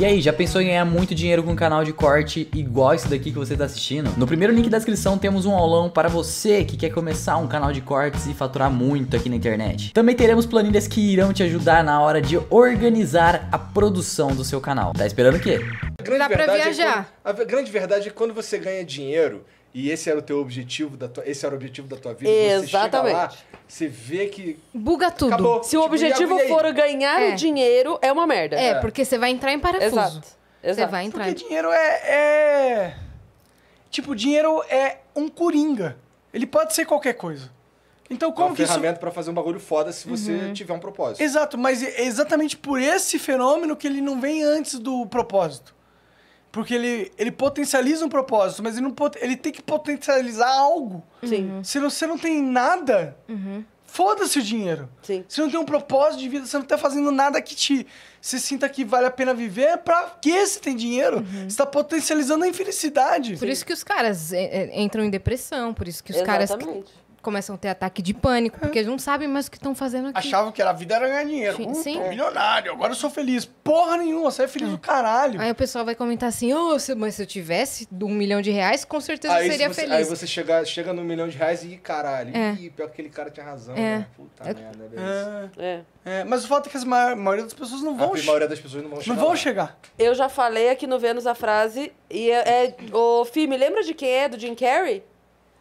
E aí, já pensou em ganhar muito dinheiro com um canal de corte igual esse daqui que você está assistindo? No primeiro link da descrição temos um aulão para você que quer começar um canal de cortes e faturar muito aqui na internet. Também teremos planilhas que irão te ajudar na hora de organizar a produção do seu canal. Tá esperando o quê? grande Dá verdade pra é viajar. É quando, a grande verdade é que quando você ganha dinheiro, e esse era o teu objetivo da tua, esse era o objetivo da tua vida. Exatamente. Você, lá, você vê que buga tudo. Acabou. Se tipo, o objetivo for ganhar é. o dinheiro, é uma merda. É, é, porque você vai entrar em parafuso. Exato. Exato. Você vai entrar. Porque dinheiro é, é tipo dinheiro é um coringa. Ele pode ser qualquer coisa. Então, então como é uma que ferramenta isso... para fazer um bagulho foda se você uhum. tiver um propósito. Exato, mas é exatamente por esse fenômeno que ele não vem antes do propósito. Porque ele, ele potencializa um propósito, mas ele, não, ele tem que potencializar algo. Sim. Uhum. Se você não tem nada, uhum. foda-se o dinheiro. Sim. Se não tem um propósito de vida, você não está fazendo nada que te você sinta que vale a pena viver, pra que você tem dinheiro? Uhum. Você tá potencializando a infelicidade. Por Sim. isso que os caras é, é, entram em depressão, por isso que os Exatamente. caras começam a ter ataque de pânico, porque eles não sabem mais o que estão fazendo aqui. Achavam que a vida era ganhar dinheiro. Sim, sim. Tô milionário, agora eu sou feliz. Porra nenhuma, você é feliz é. do caralho. Aí o pessoal vai comentar assim, oh, se, mas se eu tivesse um milhão de reais, com certeza aí, eu seria você, feliz. Aí você chega, chega no milhão de reais e, caralho, é. pior que aquele cara tinha razão, é. né? Puta é. merda, é, é. é. é. Mas o fato é que a maioria das pessoas não vão... A maioria das pessoas não vão chegar Não vão lá. chegar. Eu já falei aqui no Vênus a frase, e é... é oh, lembra de quem é? Do Jim Carrey?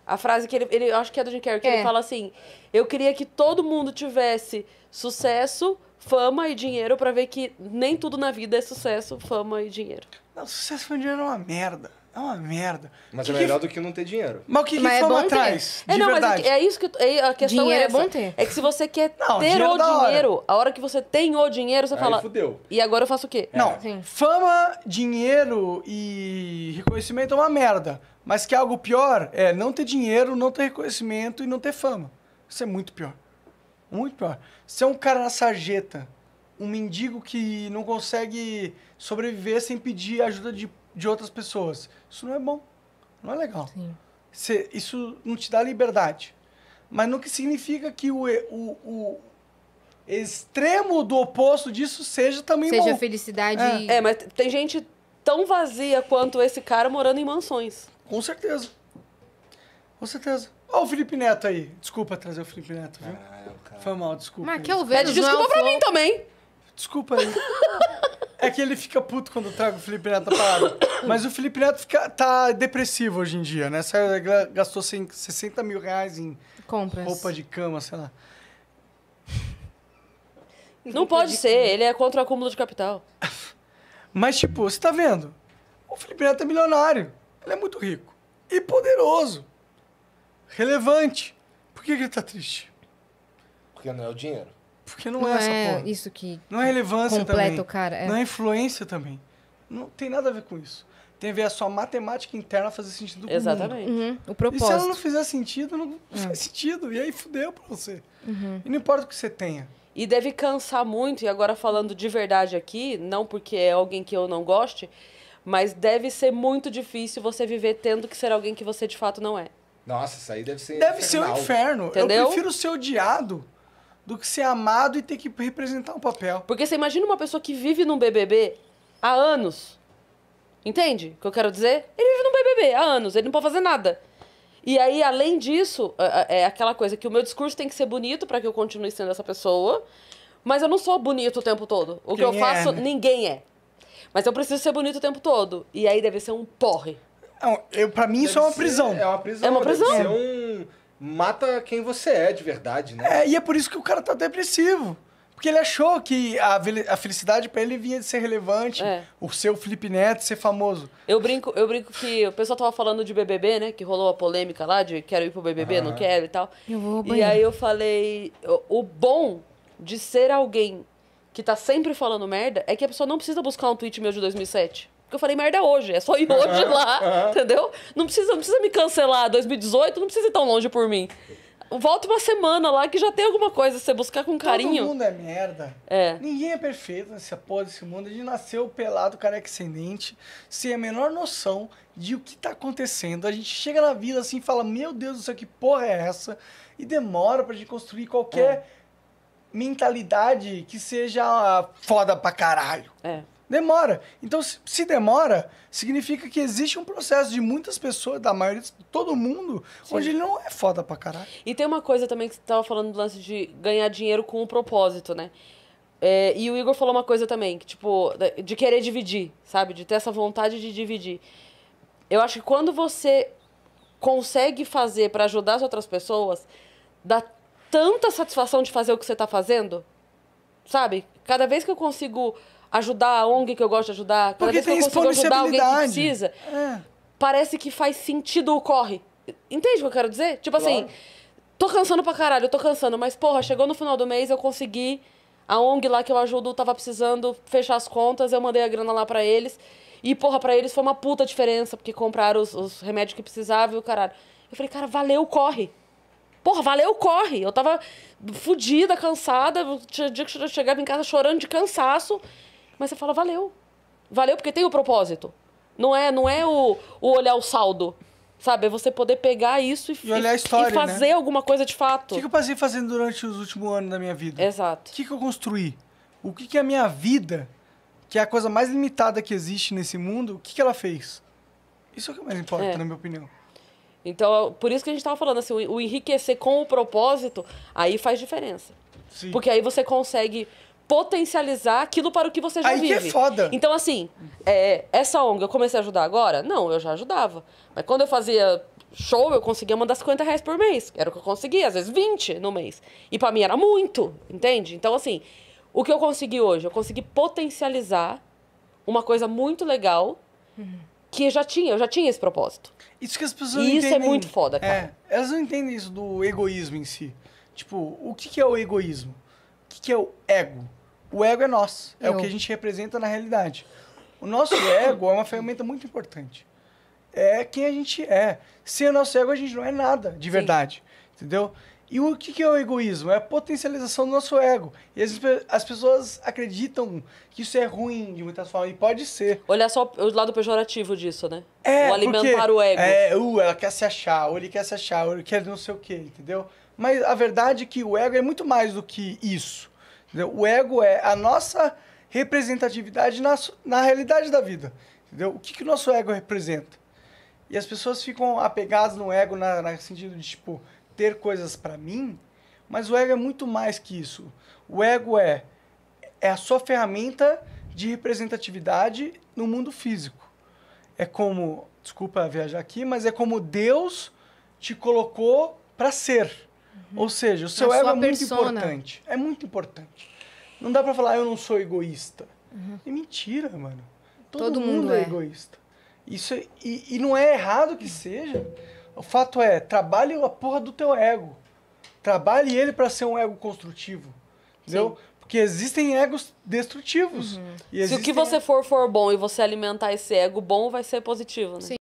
A frase que ele, ele acho que é do Jim Carrey, que é. ele fala assim: "Eu queria que todo mundo tivesse sucesso, fama e dinheiro para ver que nem tudo na vida é sucesso, fama e dinheiro". Não, sucesso e dinheiro é uma merda. É uma merda. Mas que é melhor que... do que não ter dinheiro. Mas o que, mas que é fama atrás? É, não, verdade. mas é, é isso que. É, a questão dinheiro é, é essa. é bom ter. É que se você quer não, ter dinheiro o é dinheiro, hora. a hora que você tem o dinheiro, você Aí fala. Fudeu. E agora eu faço o quê? Não. É. Sim. Fama, dinheiro e reconhecimento é uma merda. Mas que algo pior é não ter dinheiro, não ter reconhecimento e não ter fama. Isso é muito pior. Muito pior. Ser é um cara na sarjeta, um mendigo que não consegue sobreviver sem pedir ajuda de, de outras pessoas. Isso não é bom. Não é legal. Você isso não te dá liberdade. Mas não que significa que o, o, o extremo do oposto disso seja também seja bom. Seja felicidade. É. E... é, mas tem gente tão vazia quanto esse cara morando em mansões. Com certeza. Com certeza. Ó, o Felipe Neto aí. Desculpa trazer o Felipe Neto, viu? Caralho, é cara. Foi mal, desculpa. Mas que velho. Desculpa é pra mim também. Desculpa aí. é que ele fica puto quando eu trago o Felipe Neto para Mas o Felipe Neto fica, tá depressivo hoje em dia, né? Saiu, gastou 60 mil reais em Compras. roupa de cama, sei lá. Não pode ser, ele é contra o acúmulo de capital. Mas, tipo, você tá vendo? O Felipe Neto é milionário. Ele é muito rico e poderoso, relevante. Por que, que ele está triste? Porque não é o dinheiro. Porque não, não é, é essa porra. isso que não é relevância também. cara. É. Não é influência também. Não tem nada a ver com isso. Tem a ver a sua matemática interna fazer sentido com Exatamente. Uhum. O propósito. E se ela não fizer sentido, não é. faz sentido. E aí fudeu pra você. Uhum. E não importa o que você tenha. E deve cansar muito, e agora falando de verdade aqui, não porque é alguém que eu não goste, mas deve ser muito difícil você viver tendo que ser alguém que você de fato não é. Nossa, isso aí deve ser. Deve infernal. ser um inferno. Entendeu? Eu prefiro ser odiado do que ser amado e ter que representar um papel. Porque você imagina uma pessoa que vive num BBB há anos. Entende o que eu quero dizer? Ele vive num BBB há anos, ele não pode fazer nada. E aí, além disso, é aquela coisa que o meu discurso tem que ser bonito para que eu continue sendo essa pessoa. Mas eu não sou bonito o tempo todo. O Quem que eu faço, é, né? ninguém é. Mas eu preciso ser bonito o tempo todo. E aí deve ser um porre. Não, eu, pra mim deve isso é uma prisão. é uma prisão. É uma prisão. Deve ser um... Mata quem você é de verdade, né? É, e é por isso que o cara tá depressivo. Porque ele achou que a, a felicidade para ele vinha de ser relevante, é. o seu Felipe Neto ser famoso. Eu brinco, eu brinco que o pessoal tava falando de BBB, né? Que rolou a polêmica lá de quero ir pro BBB, ah. não quero e tal. Eu vou e aí eu falei, o bom de ser alguém que tá sempre falando merda, é que a pessoa não precisa buscar um tweet meu de 2007. Porque eu falei merda hoje, é só ir hoje lá, entendeu? Não precisa, não precisa me cancelar 2018, não precisa ir tão longe por mim. Volta uma semana lá que já tem alguma coisa você buscar com carinho. Todo mundo é merda. É. Ninguém é perfeito nessa porra desse mundo. A gente nasceu pelado, careca sem sem a menor noção de o que tá acontecendo. A gente chega na vida assim e fala: Meu Deus do céu, que porra é essa? E demora pra gente construir qualquer. É mentalidade que seja foda pra caralho. É. Demora. Então, se demora, significa que existe um processo de muitas pessoas, da maioria, de todo mundo, Sim. onde ele não é foda pra caralho. E tem uma coisa também que você tava falando do lance de ganhar dinheiro com o um propósito, né? É, e o Igor falou uma coisa também, que, tipo, de querer dividir, sabe? De ter essa vontade de dividir. Eu acho que quando você consegue fazer para ajudar as outras pessoas, dá tanta satisfação de fazer o que você está fazendo, sabe? Cada vez que eu consigo ajudar a ONG que eu gosto de ajudar, cada Porque vez que eu consigo ajudar alguém que precisa, é. parece que faz sentido o corre. Entende o que eu quero dizer? Tipo assim, claro. assim, tô cansando pra caralho, tô cansando, mas porra, chegou no final do mês, eu consegui. A ONG lá que eu ajudo tava precisando fechar as contas, eu mandei a grana lá para eles. E, porra, pra eles foi uma puta diferença, porque compraram os, os remédios que precisavam e o caralho. Eu falei, cara, valeu, corre. Porra, valeu, corre. Eu tava fodida, cansada. Tinha dia que eu chegava em casa chorando de cansaço. Mas você fala, valeu. Valeu porque tem o propósito. Não é, não é o, o olhar o saldo. Sabe? É você poder pegar isso e, e olhar a história, e né? fazer né? alguma coisa de fato. O que, que eu passei fazendo durante os últimos anos da minha vida? Exato. O que, que eu construí? O que, que é a minha vida, que é a coisa mais limitada que existe nesse mundo, o que, que ela fez? Isso é o que é mais importa, é. na minha opinião. Então, por isso que a gente estava falando assim, o enriquecer com o propósito, aí faz diferença. Sim. Porque aí você consegue potencializar aquilo para o que você já aí vive. Aí que é foda. Então, assim, é, essa ONG, eu comecei a ajudar agora? Não, eu já ajudava. Mas quando eu fazia show, eu conseguia mandar 50 reais por mês. Era o que eu conseguia, às vezes 20 no mês. E para mim era muito, entende? Então, assim, o que eu consegui hoje? Eu consegui potencializar uma coisa muito legal... Uhum que eu já tinha, eu já tinha esse propósito. Isso que as pessoas e não isso entendem. isso é muito foda, é, cara. É, elas não entendem isso do egoísmo em si. Tipo, o que, que é o egoísmo? O que, que é o ego? O ego é nós, é eu. o que a gente representa na realidade. O nosso ego é uma ferramenta muito importante. É quem a gente é. Sem o nosso ego, a gente não é nada de verdade. Sim. Entendeu? E o que, que é o egoísmo? É a potencialização do nosso ego. E as, as pessoas acreditam que isso é ruim de muitas formas, e pode ser. Olha só o lado pejorativo disso, né? É, o alimentar porque, o ego. É, uh, ela quer se achar, ou ele quer se achar, ou ele quer não sei o quê, entendeu? Mas a verdade é que o ego é muito mais do que isso. Entendeu? O ego é a nossa representatividade na, na realidade da vida. Entendeu? O que, que o nosso ego representa? E as pessoas ficam apegadas no ego, no sentido de tipo, ter coisas para mim, mas o ego é muito mais que isso. O ego é, é a sua ferramenta de representatividade no mundo físico. É como, desculpa viajar aqui, mas é como Deus te colocou para ser. Uhum. Ou seja, o seu a ego é persona. muito importante. É muito importante. Não dá para falar, eu não sou egoísta. Uhum. É mentira, mano. Todo, Todo mundo, mundo, é, é. egoísta. Isso é, e, e, não é errado que seja. O fato é, trabalhe a porra do teu ego. Trabalhe ele para ser um ego construtivo. Entendeu? Sim. Porque existem egos destrutivos. Uhum. Existem... Se o que você for for bom e você alimentar esse ego bom, vai ser positivo, né? Sim.